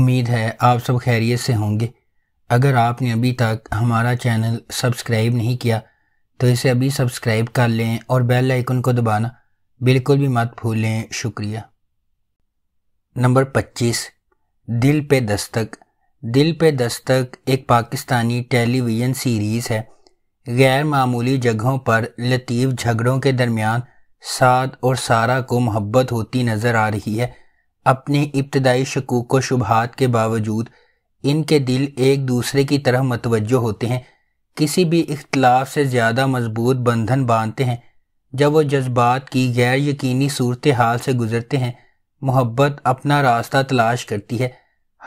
उम्मीद है आप सब खैरियत से होंगे अगर आपने अभी तक हमारा चैनल सब्सक्राइब नहीं किया तो इसे अभी सब्सक्राइब कर लें और बेल आइकन को दबाना बिल्कुल भी मत भूलें शुक्रिया नंबर 25 दिल पे दस्तक दिल पे दस्तक एक पाकिस्तानी टेलीविज़न सीरीज़ है गैर मामूली जगहों पर लतीफ़ झगड़ों के दरमियान साद और सारा को मोहब्बत होती नज़र आ रही है अपने इब्तदाई शकूक व शुबहत के बावजूद इनके दिल एक दूसरे की तरह मतवजो होते हैं किसी भी इख्तलाफ से ज़्यादा मजबूत बंधन बांधते हैं जब वो जज्बात की गैर यकीनी सूरत हाल से गुज़रते हैं मोहब्बत अपना रास्ता तलाश करती है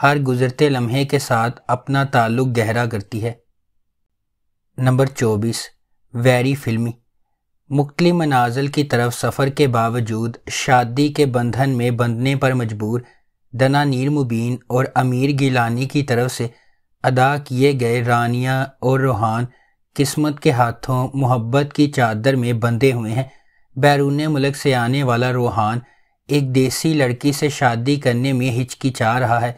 हर गुज़रते लम्हे के साथ अपना ताल्लुक गहरा करती है नंबर चौबीस वैरी फिल्मी मुख्तलि मनाजिल की तरफ सफ़र के बावजूद शादी के बंधन में बंधने पर मजबूर दना नीर मुबीन और अमीर गिलानी की तरफ से अदा किए गए रानिया और रूहान किस्मत के हाथों मोहब्बत की चादर में बंधे हुए हैं बैरून मुल्क से आने वाला रूहान एक देसी लड़की से शादी करने में हिचकिचा रहा है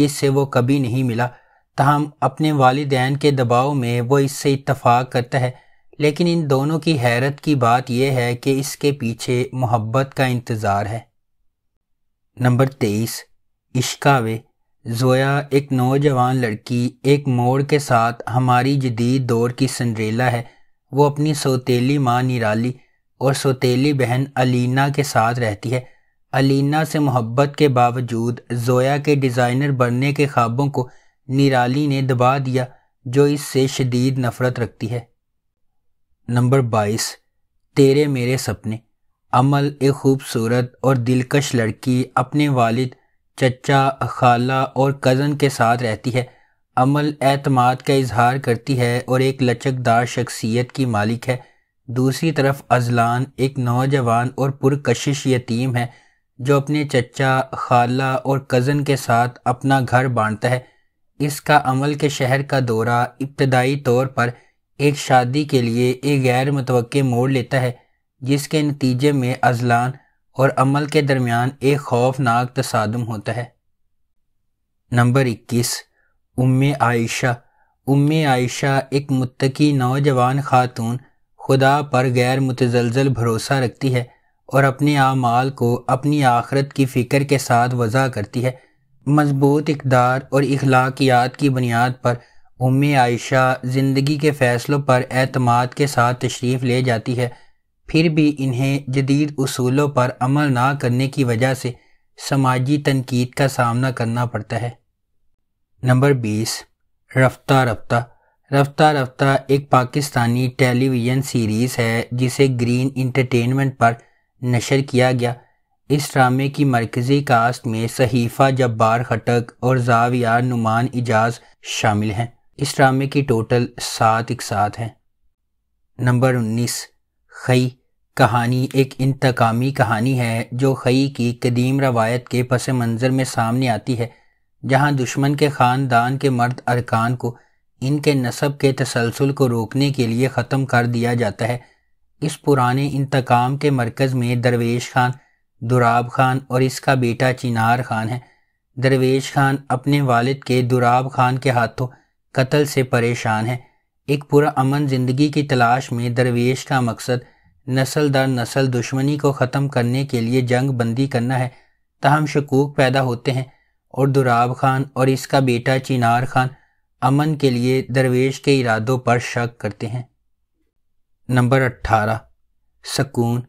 जिससे वो कभी नहीं मिला तहम अपने वालदेन के दबाव में वो इससे इतफाक़ करता है लेकिन इन दोनों की हैरत की बात यह है कि इसके पीछे मोहब्बत का इंतज़ार है नंबर तेईस इश्कावे जोया एक नौजवान लड़की एक मोड़ के साथ हमारी जदीद दौर की संड्रेला है वो अपनी सौतीली माँ निराली और सौतीली बहन अलीना के साथ रहती है अलीना से मोहब्बत के बावजूद जोया के डिज़ाइनर बनने के ख्वाबों को निराली ने दबा दिया जो इससे शदीद नफ़रत रखती है नंबर बाईस तेरे मेरे सपने अमल एक खूबसूरत और दिलकश लड़की अपने वालिद चचा खाला और कज़न के साथ रहती है अमल एतमाद का इजहार करती है और एक लचकदार शख्सियत की मालिक है दूसरी तरफ अजलान एक नौजवान और पुरकशिश यतीम है जो अपने चचा खाला और कज़न के साथ अपना घर बांटता है इसका अमल के शहर का दौरा इब्तदाई तौर पर एक शादी के लिए एक गैर मुतव मोड़ लेता है जिसके नतीजे में अजलान और अमल के दरमियान एक खौफनाक तसादम होता है नंबर इक्कीस उम आयशा उम आयशा एक मुतकी नौजवान खातून खुदा पर गैर मुतजलजल भरोसा रखती है और अपने आमाल को अपनी आखरत की फ़िक्र के साथ वज़ा करती है मजबूत इकदार और अखलाकियात की बुनियाद पर उम्मी आयशा ज़िंदगी के फ़ैसलों पर अतमाद के साथ तशरीफ़ ले जाती है फिर भी इन्हें जदीद असूलों पर अमल ना करने की वजह से समाजी तनकीद का सामना करना पड़ता है नंबर बीस रफ्ता रफ्ता रफ्ता रफ्ता एक पाकिस्तानी टेलीविज़न सीरीज़ है जिसे ग्रीन इंटरटेनमेंट पर नशर किया गया इस ड्रामे की मरकज़ी कास्ट में सहीफ़ा जब्बार खटक और जाविया नुमान इजाज़ शामिल हैं इस ड्रामे की टोटल सात एक साथ हैं नंबर उन्नीस खई कहानी एक इंतकामी कहानी है जो खई की कदीम रवायत के पस मंज़र में सामने आती है जहां दुश्मन के ख़ानदान के मर्द अरकान को इनके नसब के तसलसल को रोकने के लिए ख़त्म कर दिया जाता है इस पुराने इंतकाम के मरकज़ में दरवेश खान दुराब खान और इसका बेटा चिनार खान है दरवेश खान अपने वालिद के दुराब खान के हाथों कत्ल से परेशान है एक पूरा अमन जिंदगी की तलाश में दरवेश का मकसद नस्ल दर नस्ल दुश्मनी को ख़त्म करने के लिए जंग बंदी करना है तहम शकूक पैदा होते हैं और दुराब खान और इसका बेटा चिनार खान अमन के लिए दरवेश के इरादों पर शक करते हैं नंबर अट्ठारह सकून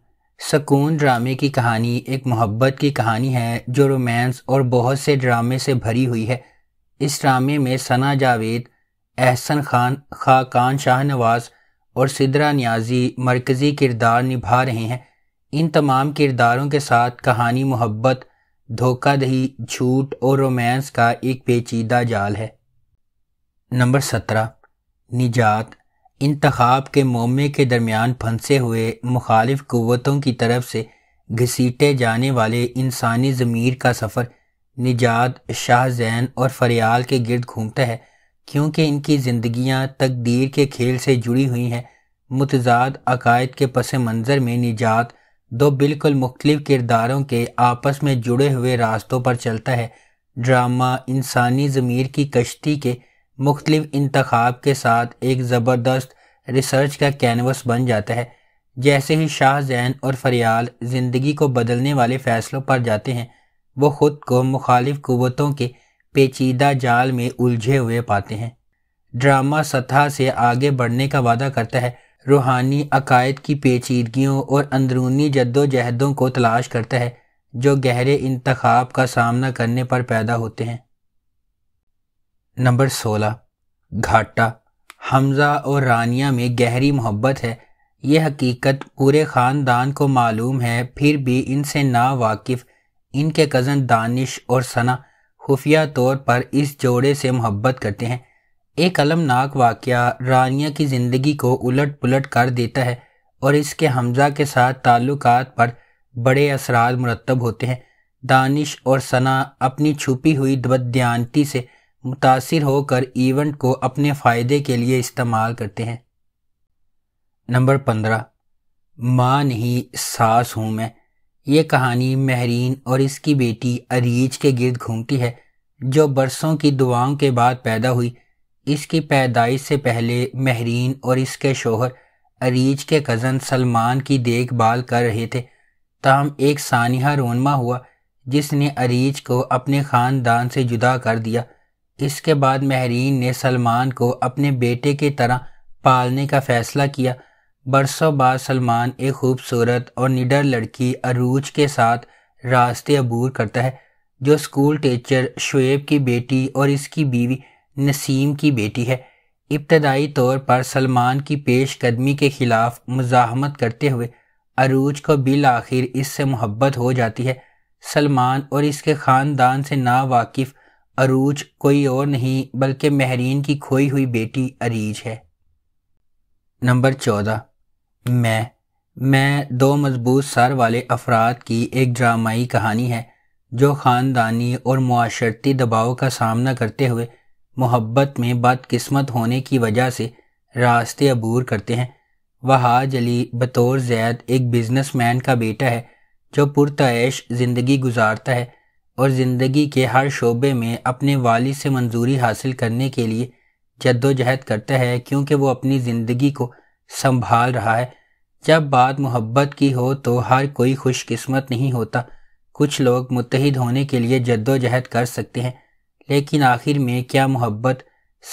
सकून ड्रामे की कहानी एक मोहब्बत की कहानी है जो रोमांस और बहुत से ड्रामे से भरी हुई है इस ड्रामे में सना जावेद एहसन खान खाकान शाहनवाज और सिदरा न्याजी मरकज़ी किरदार निभा रहे हैं इन तमाम किरदारों के साथ कहानी मोहब्बत धोखा दही झूठ और रोमांस का एक पेचीदा जाल है नंबर सत्रह निजात इंतखाब के मोमे के दरमियान फंसे हुए मुखालिफ क़वतों की तरफ से घसीटे जाने वाले इंसानी ज़मीर का सफ़र निजात शाहजैन और फरियाल के गिरद घूमता है क्योंकि इनकी जिंदगियां तकदीर के खेल से जुड़ी हुई हैं मतजाद अकायद के पस मंज़र में निजात दो बिल्कुल मुख्तलिफ किरदारों के आपस में जुड़े हुए रास्तों पर चलता है ड्रामा इंसानी ज़मीर की कश्ती के मुख्तलिफ इंतखाब के साथ एक ज़बरदस्त रिसर्च का कैनवस बन जाता है जैसे ही शाह जैन और फरियाल ज़िंदगी को बदलने वाले फ़ैसलों पर जाते हैं वो ख़ुद को मुखालिफ क़वतों के पेचीदा जाल में उलझे हुए पाते हैं ड्रामा सतह से आगे बढ़ने का वादा करता है रूहानी अकायद की पेचीदगियों और अंदरूनी जद्दोजहदों को तलाश करता है जो गहरे इंतखाब का सामना करने पर पैदा होते हैं नंबर सोलह घाटा हमजा और रानिया में गहरी मोहब्बत है ये हकीकत पूरे ख़ानदान को मालूम है फिर भी इनसे ना वाकिफ इनके कज़न दानिश और सना खुफिया तौर पर इस जोड़े से मोहब्बत करते हैं एक अलमनाक वाक़ रानिया की ज़िंदगी को उलट पुलट कर देता है और इसके हमजा के साथ ताल्लुक पर बड़े असरार मुरतब होते हैं दानिश और सना अपनी छुपी हुई बदयानती से मुतासर होकर इवेंट को अपने फ़ायदे के लिए इस्तेमाल करते हैं नंबर पंद्रह माँ नहीं सास हूँ मैं ये कहानी महरीन और इसकी बेटी अरीज के गिर्द घूमती है जो बरसों की दुआओं के बाद पैदा हुई इसकी पैदाइश से पहले महरीन और इसके शोहर अरीज के कज़न सलमान की देखभाल कर रहे थे तहम एक सानिहा रोनमा हुआ जिसने अरीज को अपने ख़ानदान से जुदा कर दिया इसके बाद महरीन ने सलमान को अपने बेटे की तरह पालने का फ़ैसला किया बरसों बाद सलमान एक खूबसूरत और निडर लड़की अरूज के साथ रास्ते अबूर करता है जो स्कूल टीचर शुएब की बेटी और इसकी बीवी नसीम की बेटी है इब्तदाई तौर पर सलमान की पेशकदमी के खिलाफ मुजाहमत करते हुए अरूज को बिल आखिर इससे मोहब्बत हो जाती है सलमान और इसके ख़ानदान से वाकिफ अरूज कोई और नहीं बल्कि महरीन की खोई हुई बेटी अरीज है नंबर चौदह मैं मैं दो मजबूत सर वाले अफराद की एक ड्रामाई कहानी है जो ख़ानदानी और माशरती दबाव का सामना करते हुए मोहब्बत में बदकस्मत होने की वजह से रास्ते अबूर करते हैं वहाज अली बतौर जैद एक बिजनेसमैन का बेटा है जो पुरतश ज़िंदगी गुजारता है और ज़िंदगी के हर शोबे में अपने वालिद से मंजूरी हासिल करने के लिए जद्दोजहद करता है क्योंकि वो अपनी ज़िंदगी को संभाल रहा है जब बात मोहब्बत की हो तो हर कोई खुशकिस्मत नहीं होता कुछ लोग मुतहद होने के लिए जद्दोजहद कर सकते हैं लेकिन आखिर में क्या मोहब्बत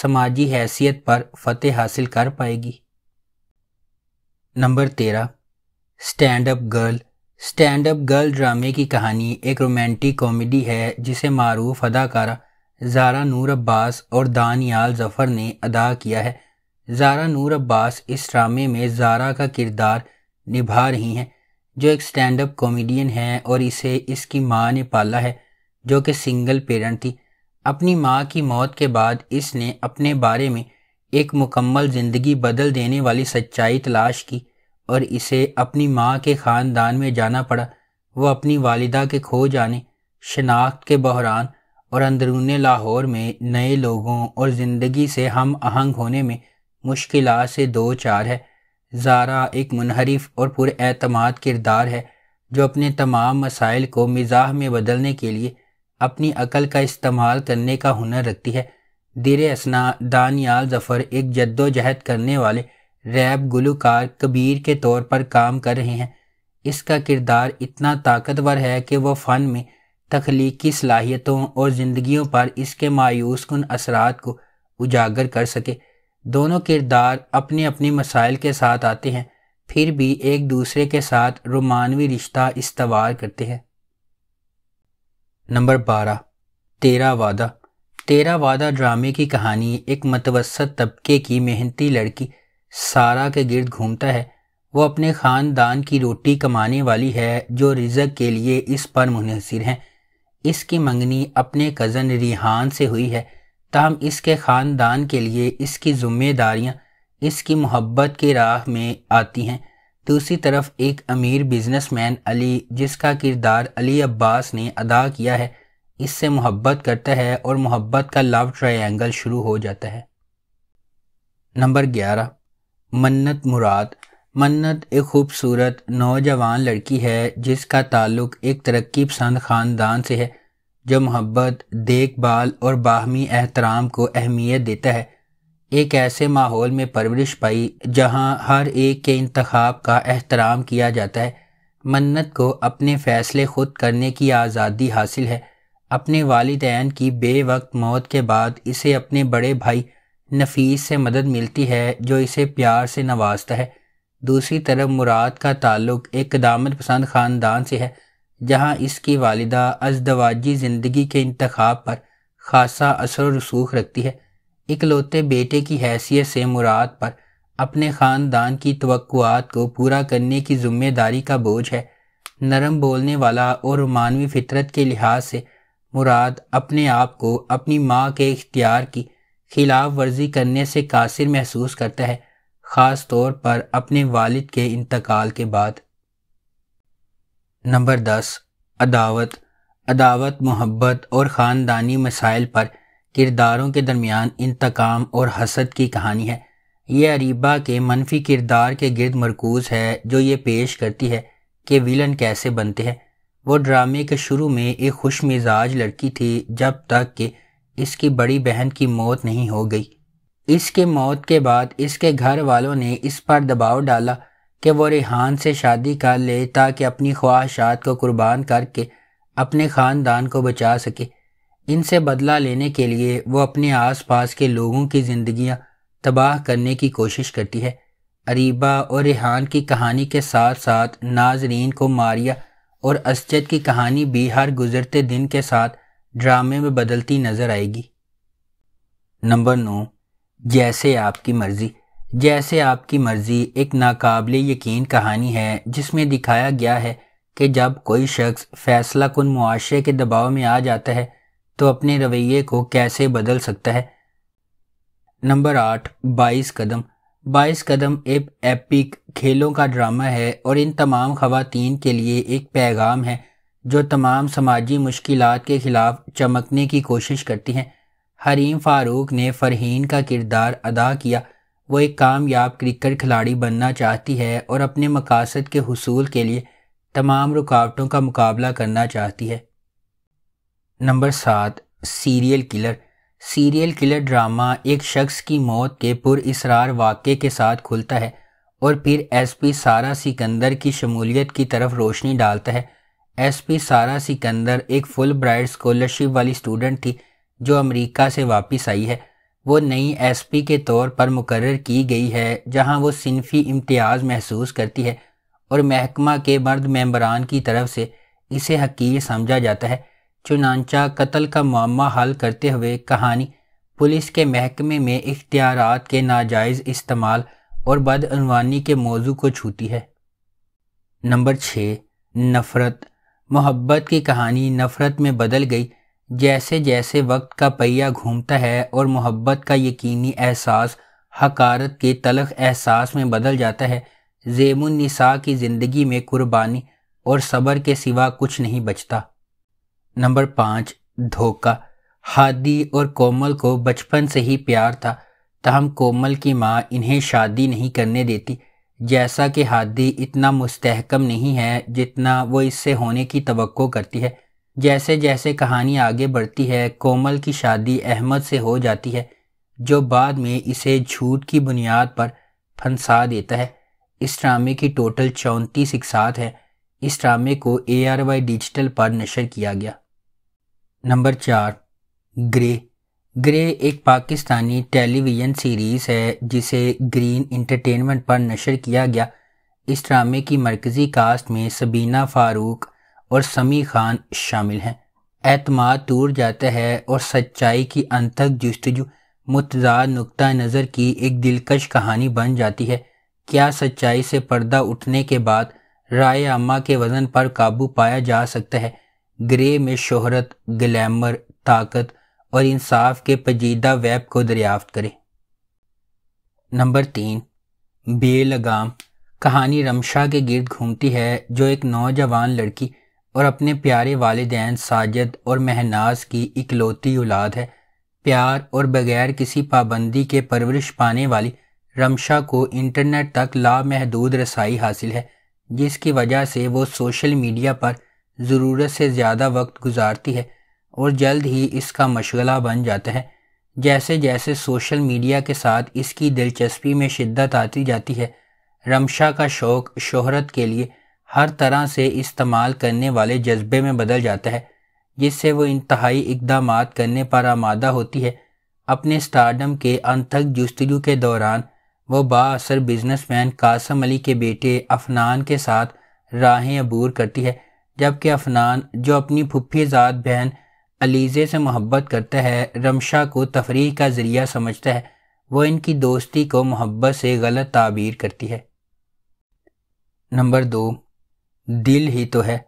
समाजी हैसियत पर फतेह हासिल कर पाएगी नंबर तेरह stand up girl stand up girl ड्रामे की कहानी एक रोमांटिक कॉमेडी है जिसे मरूफ अदाकारा जारा नूर अब्बास और दानियाल जफ़र ने अदा किया है जारा नूर अब्बास इस ड्रामे में जारा का किरदार निभा रही हैं जो एक स्टैंड अप कॉमेडियन है और इसे इसकी माँ ने पाला है जो कि सिंगल पेरेंट थी अपनी माँ की मौत के बाद इसने अपने बारे में एक मुकम्मल ज़िंदगी बदल देने वाली सच्चाई तलाश की और इसे अपनी माँ के ख़ानदान में जाना पड़ा वो अपनी वालिदा के खो जाने शनाख्त के बहरान और अंदरून लाहौर में नए लोगों और ज़िंदगी से हम आहंग होने में मुश्किल से दो चार है जारा एक मुनहरफ और पुरमाद किरदार है जो अपने तमाम मसाइल को मिजाह में बदलने के लिए अपनी अकल का इस्तेमाल करने का हुनर रखती है दिर असना दानियाल जफ़र एक जद्दोजहद करने वाले रैब गुलकार कबीर के तौर पर काम कर रहे हैं इसका किरदार इतना ताकतवर है कि वह फ़न में तख्लीकी सलाहियतों और ज़िंदगियों पर इसके मायूस कन असरात को उजागर कर सके दोनों किरदार अपने अपने मसाइल के साथ आते हैं फिर भी एक दूसरे के साथ रोमानवी रिश्ता इस्तवार करते हैं नंबर बारह तेरा वादा तेरा वादा ड्रामे की कहानी एक मतवसत तबके की मेहनती लड़की सारा के गिर्द घूमता है वो अपने ख़ानदान की रोटी कमाने वाली है जो रिजक के लिए इस पर मुनहसर हैं इसकी मंगनी अपने कज़न रिहान से हुई है ताहम इसके ख़ानदान के लिए इसकी ज़िम्मेदारियाँ इसकी मोहब्बत के राह में आती हैं दूसरी तरफ एक अमीर मैन अली जिसका किरदार अली अब्बास ने अदा किया है इससे मोहब्बत करता है और मोहब्बत का लव ट्रायंगल शुरू हो जाता है नंबर ग्यारह मन्नत मुराद मन्नत एक खूबसूरत नौजवान लड़की है जिसका ताल्लुक एक तरक्की पसंद ख़ानदान से है जो मोहब्बत देखभाल और बाहमी एहतराम को अहमियत देता है एक ऐसे माहौल में परवरिश पाई जहां हर एक के इंतखाब का एहतराम किया जाता है मन्नत को अपने फ़ैसले खुद करने की आज़ादी हासिल है अपने वालदेन की बेवक्त मौत के बाद इसे अपने बड़े भाई नफीस से मदद मिलती है जो इसे प्यार से नवाजता है दूसरी तरफ मुराद का ताल्लुक एक कदामत पसंद ख़ानदान से है जहाँ इसकी वालदा अजदवाजी ज़िंदगी के इंतखब पर खासा असर रसूख रखती है इकलौते बेटे की हैसियत से मुराद पर अपने ख़ानदान की तवक़ात को पूरा करने की जिम्मेदारी का बोझ है नरम बोलने वाला और मानवी फितरत के लिहाज से मुराद अपने आप को अपनी माँ के इख्तियार की खिलाफ वर्जी करने से कासिर महसूस करता है ख़ास तौर पर अपने वालिद के इंतकाल के बाद नंबर दस अदावत अदावत मोहब्बत और ख़ानदानी मसाइल पर किरदारों के दरमियान इंतकाम और हसद की कहानी है ये अरीबा के मनफी किरदार के गिरद मरकूज है जो ये पेश करती है कि विलन कैसे बनते हैं वो ड्रामे के शुरू में एक खुश मिजाज लड़की थी जब तक कि इसकी बड़ी बहन की मौत नहीं हो गई इसके मौत के बाद इसके घर वालों ने इस पर दबाव डाला कि वो रिहान से शादी कर ले ताकि अपनी ख्वाहिशात को कुर्बान करके अपने ख़ानदान को बचा सके इनसे बदला लेने के लिए वो अपने आस पास के लोगों की ज़िंदियाँ तबाह करने की कोशिश करती है अरीबा और रिहान की कहानी के साथ साथ नाजरीन को मारिया और असजद की कहानी भी हर गुजरते दिन के साथ ड्रामे में बदलती नज़र आएगी नंबर नौ जैसे आपकी मर्जी जैसे आपकी मर्जी एक नाकबले यकीन कहानी है जिसमें दिखाया गया है कि जब कोई शख्स फैसला कन मुआरे के दबाव में आ जाता है तो अपने रवैये को कैसे बदल सकता है नंबर आठ बाईस कदम बाईस कदम एक एपिक खेलों का ड्रामा है और इन तमाम खातन के लिए एक पैगाम है जो तमाम समाजी मुश्किल के ख़िलाफ़ चमकने की कोशिश करती हैं हरीम फ़ारूक ने फ़रहीन का किरदार अदा किया वो एक कामयाब क्रिकेट खिलाड़ी बनना चाहती है और अपने मकासद के हसूल के लिए तमाम रुकावटों का मुकाबला करना चाहती है नंबर सात serial killer serial killer drama एक शख्स की मौत के इसरार वाक़े के साथ खुलता है और फिर एसपी सारा सिकंदर की शमूलियत की तरफ रोशनी डालता है एसपी सारा सिकंदर एक फुल ब्राइट स्कॉलरशिप वाली स्टूडेंट थी जो अमेरिका से वापस आई है वो नई एसपी के तौर पर मुकर की गई है जहां वो सिनफी इम्तियाज़ महसूस करती है और महकमा के मर्द मम्बरान की तरफ से इसे हकीर समझा जाता है चुनानचा कत्ल का मामा हल करते हुए कहानी पुलिस के महकमे में इख्तियार के नाजायज़ इस्तेमाल और बदअनवानी के मौजू को छूती है नंबर छः नफ़रत मोहब्बत की कहानी नफ़रत में बदल गई जैसे जैसे वक्त का पहिया घूमता है और मोहब्बत का यकीनी एहसास हकारत के तलख एहसास में बदल जाता है जेमुलनिसा की ज़िंदगी में कुर्बानी और सब्र के सिवा कुछ नहीं बचता नंबर पाँच धोखा हादी और कोमल को बचपन से ही प्यार था तहम कोमल की माँ इन्हें शादी नहीं करने देती जैसा कि हादी इतना मुस्तहकम नहीं है जितना वो इससे होने की तवक्को करती है जैसे जैसे कहानी आगे बढ़ती है कोमल की शादी अहमद से हो जाती है जो बाद में इसे झूठ की बुनियाद पर फंसा देता है इस ड्रामे की टोटल चौंतीस इकसात है इस ड्रामे को ए आर वाई डिजिटल पर नशर किया गया नंबर चार ग्रे ग्रे एक पाकिस्तानी टेलीविज़न सीरीज़ है जिसे ग्रीन इंटरटेनमेंट पर नशर किया गया इस ड्रामे की मरकज़ी कास्ट में सबीना फ़ारूक और समी खान शामिल हैं एतमाद टूट जाता है और सच्चाई की अनथक जस्तजु मुतजाद नुकता नज़र की एक दिलकश कहानी बन जाती है क्या सच्चाई से पर्दा उठने के बाद राय अम्मा के वज़न पर काबू पाया जा सकता है ग्रे में शोहरत ग्लैमर ताकत और इंसाफ के पजीदा वैब को दरियाफ्त करें नंबर तीन बेलगाम कहानी रमशा के गिरद घूमती है जो एक नौजवान लड़की और अपने प्यारे वालदान साजिद और महनाज की इकलौती औलाद है प्यार और बगैर किसी पाबंदी के परवरिश पाने वाली रमशा को इंटरनेट तक लामहदूद रसाई हासिल है जिसकी वजह से वो सोशल मीडिया पर ज़रूरत से ज़्यादा वक्त गुजारती है और जल्द ही इसका मशगला बन जाता है जैसे जैसे सोशल मीडिया के साथ इसकी दिलचस्पी में शिद्दत आती जाती है रमशा का शौक़ शोहरत के लिए हर तरह से इस्तेमाल करने वाले जज्बे में बदल जाता है जिससे वो इंतहाई इकदाम करने पर आमादा होती है अपने स्टारडम के अनथक जस्तजु के दौरान वो बासर बिजनेसमैन कासम अली के बेटे अफनान के साथ राहें अबूर करती है जबकि अफनान जो अपनी फुफी ज़ात बहन अलीज़े से मोहब्बत करता है रमशा को तफरी का ज़रिया समझता है वह इनकी दोस्ती को मोहब्बत से गलत ताबीर करती है नंबर दो दिल ही तो है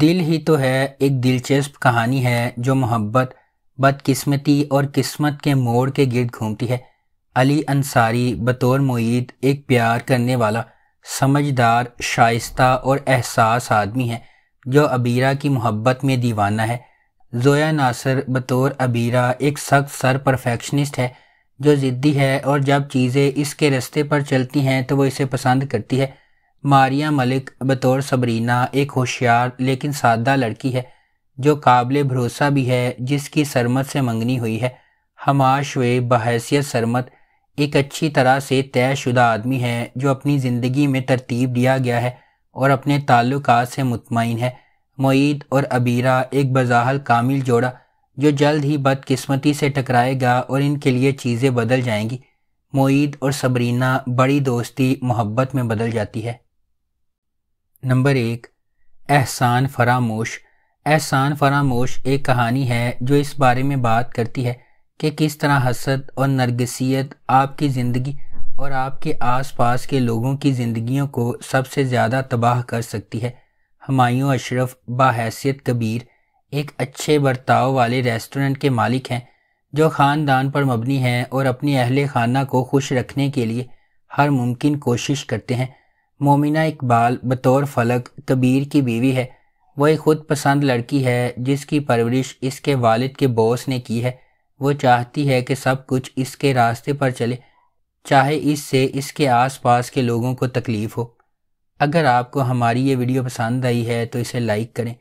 दिल ही तो है एक दिलचस्प कहानी है जो मोहब्बत बदकिस्मती और किस्मत के मोड़ के गिर्द घूमती है अली अंसारी बतौर मोईद एक प्यार करने वाला समझदार शाइस्ता और एहसास आदमी है जो अबीरा की मोहब्बत में दीवाना है जोया नासर बतौर अबीरा एक सख्त सर परफेक्शनिस्ट है जो ज़िद्दी है और जब चीज़ें इसके रास्ते पर चलती हैं तो वो इसे पसंद करती है मारिया मलिक बतौर सबरीना एक होशियार लेकिन सादा लड़की है जो काबिल भरोसा भी है जिसकी सरमत से मंगनी हुई है हमाश वे बहसीत सरमत एक अच्छी तरह से तयशुदा आदमी है जो अपनी ज़िंदगी में तरतीब दिया गया है और अपने ताल्लुक से मुतमिन है मईद और अबीरा एक बजाहल कामिल जोड़ा जो जल्द ही बदकस्मती से टकराएगा और इनके लिए चीज़ें बदल जाएंगी मईद और सबरीना बड़ी दोस्ती मोहब्बत में बदल जाती है नंबर एक एहसान फरामोश एहसान फरामोश एक कहानी है जो इस बारे में बात करती है कि किस तरह हसद और नरगसीत आपकी ज़िंदगी और आपके आसपास के लोगों की ज़िंदगियों को सबसे ज़्यादा तबाह कर सकती है हमायूं अशरफ बाहैसियत कबीर एक अच्छे बर्ताव वाले रेस्टोरेंट के मालिक हैं जो ख़ानदान पर मबनी हैं और अपने अहल खाना को खुश रखने के लिए हर मुमकिन कोशिश करते हैं मोमिना इकबाल बतौर फलक कबीर की बीवी है वह एक खुद पसंद लड़की है जिसकी परवरिश इसके वालिद के बॉस ने की है वो चाहती है कि सब कुछ इसके रास्ते पर चले चाहे इससे इसके आसपास के लोगों को तकलीफ़ हो अगर आपको हमारी ये वीडियो पसंद आई है तो इसे लाइक करें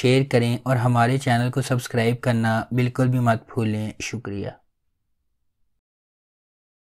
शेयर करें और हमारे चैनल को सब्सक्राइब करना बिल्कुल भी मत भूलें शुक्रिया